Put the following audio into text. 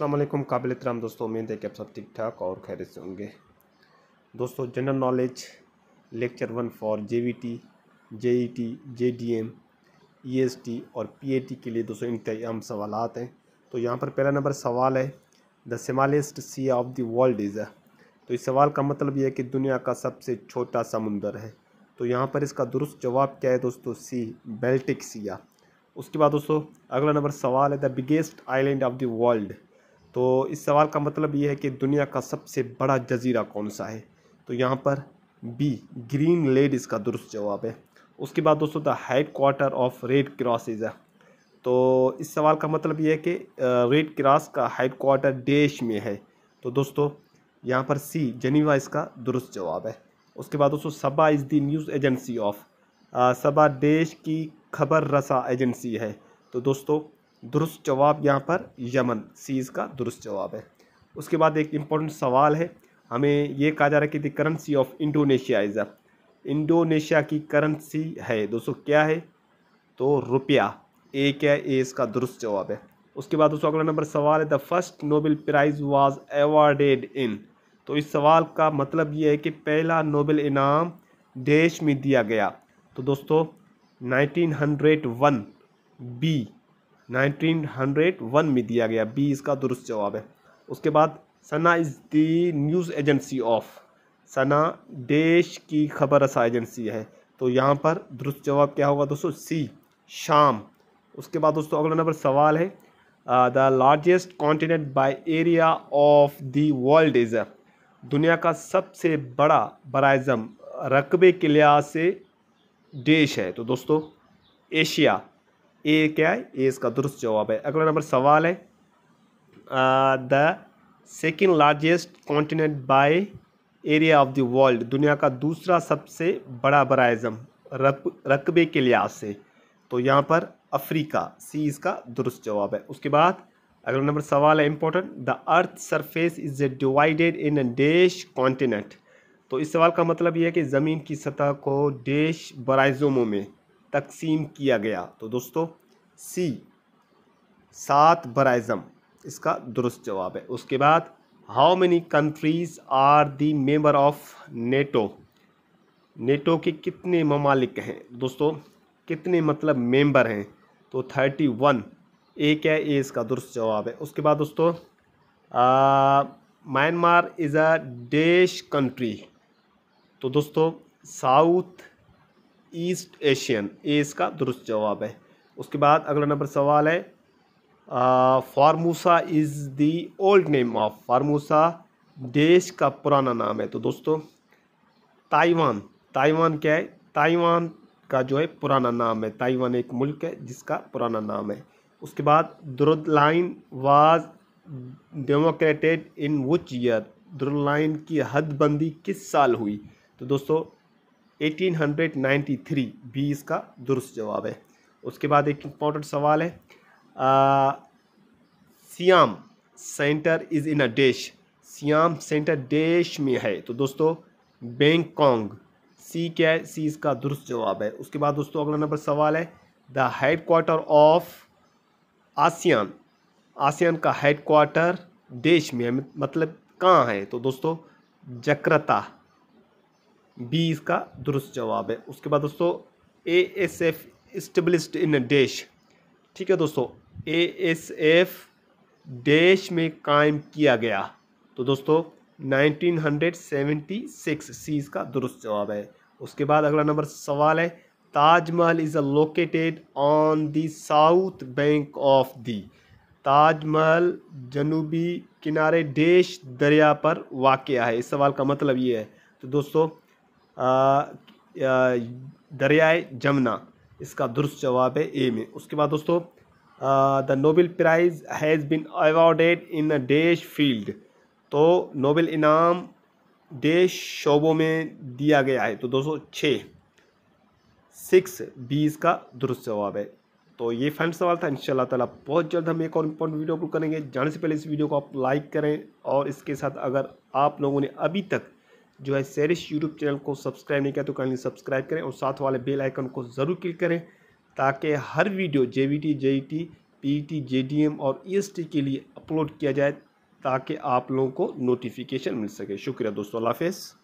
अल्लाम काबिल इतराम दोस्तों उम्मीद है कि आप सब ठीक ठाक और खैर से होंगे दोस्तों general knowledge lecture one for J V T J E T J D M E S T और पी ए टी के लिए दोस्तों इंतई अहम सवाल हैं तो यहाँ पर पहला नंबर सवाल है the smallest sea of the world is तो इस सवाल का मतलब यह है कि दुनिया का सबसे छोटा समुंदर है तो यहाँ पर इसका दुरुस्त जवाब क्या है दोस्तों सी बेल्टिक सिया उसके बाद दोस्तों अगला नंबर सवाल है the biggest island of the world तो इस सवाल का मतलब ये है कि दुनिया का सबसे बड़ा जजीरा कौन सा है तो यहाँ पर बी ग्रीन लेड इसका दुरुस्त जवाब है उसके बाद दोस्तों the headquarter of Red Cross is तो इस सवाल का मतलब ये है कि रेड क्रॉस का हेड क्वार्टर देश में है तो दोस्तों यहाँ पर सी जनीवा इसका दुरुस्त जवाब है उसके बाद दोस्तों Saba is the news agency of Saba देश की खबर रसा एजेंसी है तो दोस्तों दुरुस्त जवाब यहाँ पर यमन सी इसका दुरुस्त जवाब है उसके बाद एक इम्पोर्टेंट सवाल है हमें ये कहा जा रहा है कि the currency of Indonesia is a Indonesia की करेंसी है दोस्तों क्या है तो रुपया ए क्या है ए इसका दुरुस्त जवाब है उसके बाद दोस्तों अगला नंबर सवाल है the first Nobel prize was awarded in तो इस सवाल का मतलब ये है कि पहला नोबेल इनाम देश में दिया गया तो दोस्तों 1901 बी 1901 में दिया गया बी इसका दुरुस्त जवाब है उसके बाद Sana is the news agency of Sana देश की खबर रसा एजेंसी है तो यहाँ पर दुरुस्त जवाब क्या होगा दोस्तों सी शाम उसके बाद दोस्तों अगला नंबर सवाल है the largest continent by area of the world is दुनिया का सबसे बड़ा बराज़म रकबे के लिहाज से देश है तो दोस्तों एशिया ए क्या है ए इसका दुरुस्त जवाब है अगला नंबर सवाल है the second largest continent by area of the world दुनिया का दूसरा सबसे बड़ा बराज़म रकबे के लिहाज से तो यहाँ पर अफ्रीका सी इसका दुरुस्त जवाब है उसके बाद अगला नंबर सवाल है important the earth surface is divided in a continent तो इस सवाल का मतलब यह है कि ज़मीन की सतह को डेश बराज़मों में तकसीम किया गया तो दोस्तों सी सात बराज़म इसका दुरुस्त जवाब है उसके बाद how many countries are the member of NATO NATO के कितने ममालिक हैं दोस्तों कितने मतलब मेंबर हैं तो थर्टी वन ए क्या है ए इसका दुरुस्त जवाब है उसके बाद दोस्तों Myanmar is a dash country तो दोस्तों साउथ ईस्ट एशियन ये इसका दुरुस्त जवाब है उसके बाद अगला नंबर सवाल है Formosa is the old name of Formosa देश का पुराना नाम है तो दोस्तों ताइवान ताइवान क्या है ताइवान का जो है पुराना नाम है ताइवान एक मुल्क है जिसका पुराना नाम है उसके बाद Durand line was demarcated in which year Durand line की हदबंदी किस साल हुई तो दोस्तों 1893 बी इसका दुरुस्त जवाब है उसके बाद एक इम्पॉर्टेंट सवाल है आ, Siam Center is in a dash Siam Center dash में है तो दोस्तों बैंकॉन्ग सी क्या है सी इसका दुरुस्त जवाब है उसके बाद दोस्तों अगला नंबर सवाल है the headquarter of ASEAN ASEAN का हेड क्वार्टर देश में है मतलब कहाँ है तो दोस्तों जकरता बी इसका दुरुस्त जवाब है उसके बाद दोस्तों A S F established in dash ठीक है दोस्तों ए एस एफ डैश में कायम किया गया तो दोस्तों 1976 सी इसका दुरुस्त जवाब है उसके बाद अगला नंबर सवाल है Taj Mahal is located on the south bank of the Taj Mahal जनूबी किनारे देश दरिया पर वाक़ है इस सवाल का मतलब ये है तो दोस्तों दरियाए जमुना इसका दुरुस्त जवाब है ए में उसके बाद दोस्तों the Nobel prize has been awarded in a dash field तो नोबेल इनाम देश शोबों में दिया गया है तो दोस्तों छः सिक्स बीस का दुरुस्त जवाब है तो ये फ्रेंड सवाल था इंशाल्लाह ताला बहुत जल्द हम एक और इम्पोर्टेंट वीडियो अपलोड करेंगे जाने से पहले इस वीडियो को आप लाइक करें और इसके साथ अगर आप लोगों ने अभी तक जो है सैरिश यूट्यूब चैनल को सब्सक्राइब नहीं किया तो काइंडली सब्सक्राइब करें और साथ वाले बेल आइकन को ज़रूर क्लिक करें ताकि हर video J V T J T P T J D M और ई एस टी के लिए अपलोड किया जाए ताकि आप लोगों को नोटिफिकेशन मिल सके शुक्रिया दोस्तों अल्लाह हाफ़